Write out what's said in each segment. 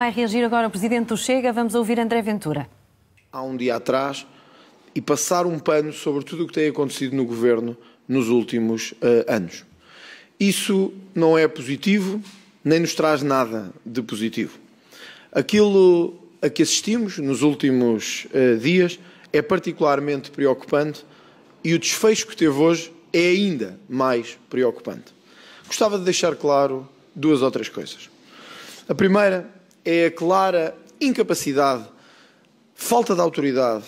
Vai reagir agora o presidente do Chega. Vamos ouvir André Ventura. Há um dia atrás e passar um pano sobre tudo o que tem acontecido no governo nos últimos uh, anos. Isso não é positivo, nem nos traz nada de positivo. Aquilo a que assistimos nos últimos uh, dias é particularmente preocupante e o desfecho que teve hoje é ainda mais preocupante. Gostava de deixar claro duas ou três coisas. A primeira é a clara incapacidade, falta de autoridade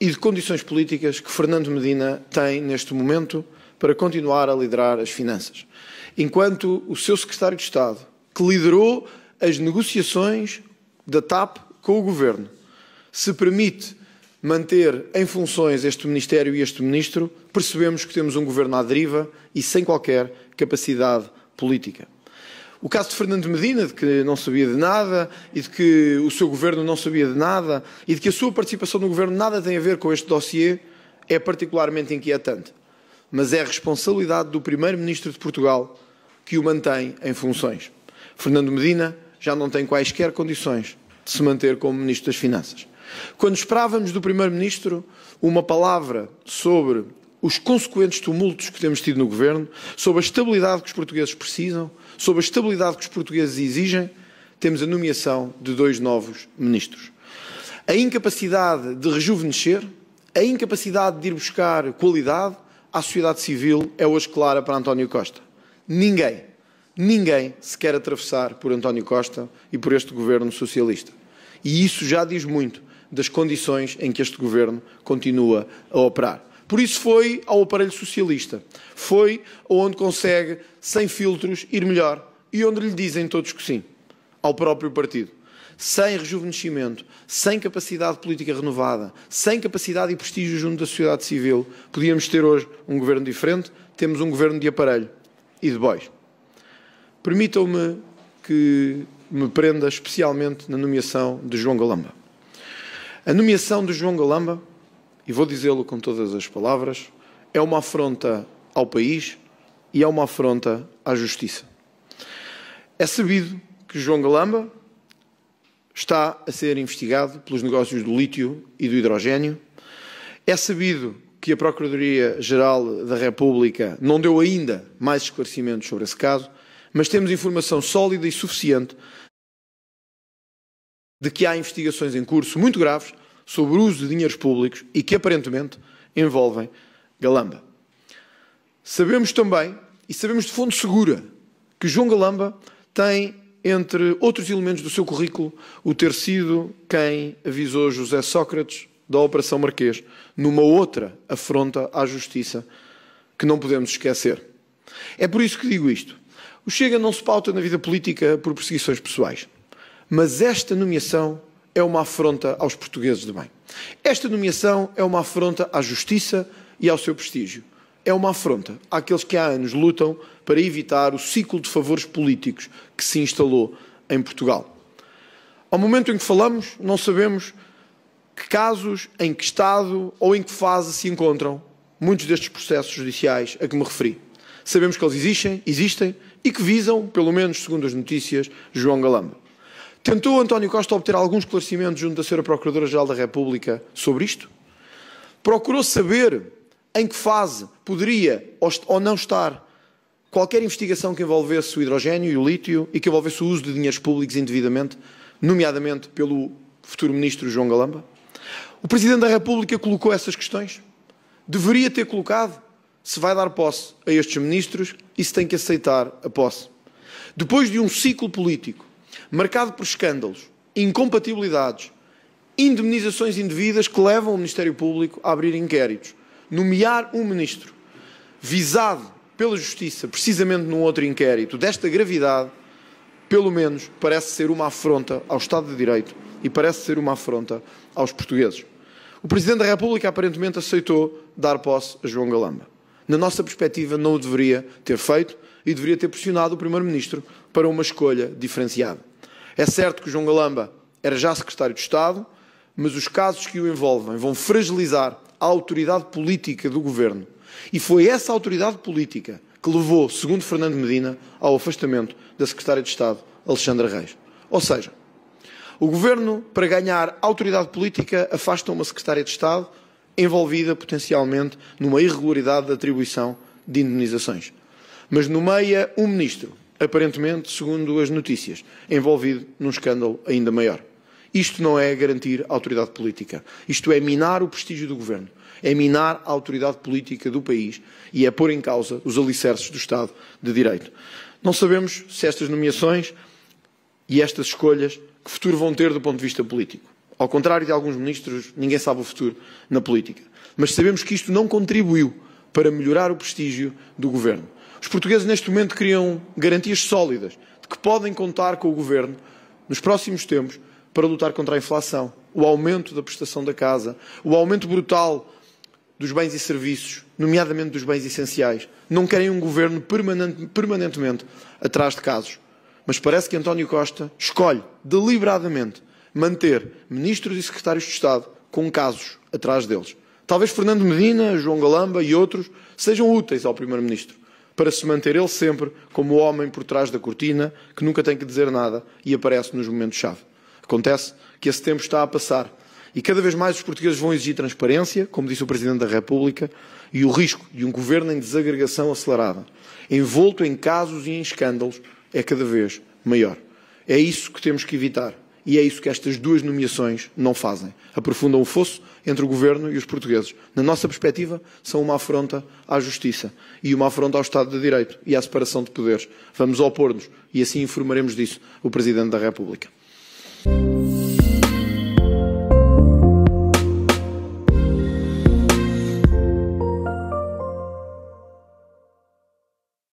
e de condições políticas que Fernando Medina tem neste momento para continuar a liderar as finanças. Enquanto o seu secretário de Estado, que liderou as negociações da TAP com o governo, se permite manter em funções este Ministério e este Ministro, percebemos que temos um governo à deriva e sem qualquer capacidade política. O caso de Fernando Medina, de que não sabia de nada e de que o seu governo não sabia de nada e de que a sua participação no governo nada tem a ver com este dossiê, é particularmente inquietante. Mas é a responsabilidade do primeiro-ministro de Portugal que o mantém em funções. Fernando Medina já não tem quaisquer condições de se manter como ministro das Finanças. Quando esperávamos do primeiro-ministro uma palavra sobre os consequentes tumultos que temos tido no governo, sobre a estabilidade que os portugueses precisam, sobre a estabilidade que os portugueses exigem, temos a nomeação de dois novos ministros. A incapacidade de rejuvenescer, a incapacidade de ir buscar qualidade à sociedade civil é hoje clara para António Costa. Ninguém, ninguém se quer atravessar por António Costa e por este governo socialista. E isso já diz muito das condições em que este governo continua a operar. Por isso foi ao aparelho socialista. Foi onde consegue, sem filtros, ir melhor e onde lhe dizem todos que sim, ao próprio partido. Sem rejuvenescimento, sem capacidade política renovada, sem capacidade e prestígio junto da sociedade civil, podíamos ter hoje um governo diferente, temos um governo de aparelho e de bois. Permitam-me que me prenda especialmente na nomeação de João Galamba. A nomeação de João Galamba e vou dizê-lo com todas as palavras, é uma afronta ao país e é uma afronta à justiça. É sabido que João Galamba está a ser investigado pelos negócios do lítio e do hidrogênio. É sabido que a Procuradoria-Geral da República não deu ainda mais esclarecimentos sobre esse caso, mas temos informação sólida e suficiente de que há investigações em curso muito graves sobre o uso de dinheiros públicos e que aparentemente envolvem Galamba. Sabemos também, e sabemos de fonte segura, que João Galamba tem, entre outros elementos do seu currículo, o ter sido quem avisou José Sócrates da Operação Marquês, numa outra afronta à justiça que não podemos esquecer. É por isso que digo isto. O Chega não se pauta na vida política por perseguições pessoais. Mas esta nomeação é uma afronta aos portugueses de bem. Esta nomeação é uma afronta à justiça e ao seu prestígio. É uma afronta àqueles que há anos lutam para evitar o ciclo de favores políticos que se instalou em Portugal. Ao momento em que falamos, não sabemos que casos, em que estado ou em que fase se encontram muitos destes processos judiciais a que me referi. Sabemos que eles existem, existem e que visam, pelo menos segundo as notícias, João Galamba. Tentou António Costa obter algum esclarecimento junto da Sra. Procuradora-Geral da República sobre isto? Procurou saber em que fase poderia ou não estar qualquer investigação que envolvesse o hidrogênio e o lítio e que envolvesse o uso de dinheiros públicos indevidamente, nomeadamente pelo futuro Ministro João Galamba? O Presidente da República colocou essas questões? Deveria ter colocado se vai dar posse a estes ministros e se tem que aceitar a posse. Depois de um ciclo político marcado por escândalos, incompatibilidades, indemnizações indevidas que levam o Ministério Público a abrir inquéritos, nomear um ministro visado pela Justiça, precisamente num outro inquérito desta gravidade, pelo menos parece ser uma afronta ao Estado de Direito e parece ser uma afronta aos portugueses. O Presidente da República aparentemente aceitou dar posse a João Galamba. Na nossa perspectiva, não o deveria ter feito e deveria ter pressionado o Primeiro-Ministro para uma escolha diferenciada. É certo que João Galamba era já secretário de Estado, mas os casos que o envolvem vão fragilizar a autoridade política do governo. E foi essa autoridade política que levou, segundo Fernando Medina, ao afastamento da secretária de Estado, Alexandra Reis. Ou seja, o governo, para ganhar autoridade política, afasta uma secretária de Estado envolvida potencialmente numa irregularidade de atribuição de indenizações. Mas nomeia um ministro aparentemente, segundo as notícias, envolvido num escândalo ainda maior. Isto não é garantir autoridade política. Isto é minar o prestígio do governo, é minar a autoridade política do país e é pôr em causa os alicerces do Estado de Direito. Não sabemos se estas nomeações e estas escolhas que futuro vão ter do ponto de vista político. Ao contrário de alguns ministros, ninguém sabe o futuro na política. Mas sabemos que isto não contribuiu para melhorar o prestígio do governo. Os portugueses, neste momento, criam garantias sólidas de que podem contar com o governo nos próximos tempos para lutar contra a inflação, o aumento da prestação da casa, o aumento brutal dos bens e serviços, nomeadamente dos bens essenciais. Não querem um governo permanente, permanentemente atrás de casos. Mas parece que António Costa escolhe deliberadamente manter ministros e secretários de Estado com casos atrás deles. Talvez Fernando Medina, João Galamba e outros sejam úteis ao Primeiro-Ministro para se manter ele sempre como o homem por trás da cortina, que nunca tem que dizer nada e aparece nos momentos-chave. Acontece que esse tempo está a passar e cada vez mais os portugueses vão exigir transparência, como disse o Presidente da República, e o risco de um governo em desagregação acelerada, envolto em casos e em escândalos, é cada vez maior. É isso que temos que evitar. E é isso que estas duas nomeações não fazem. Aprofundam o fosso entre o governo e os portugueses. Na nossa perspectiva, são uma afronta à justiça e uma afronta ao Estado de Direito e à separação de poderes. Vamos opor-nos e assim informaremos disso o Presidente da República.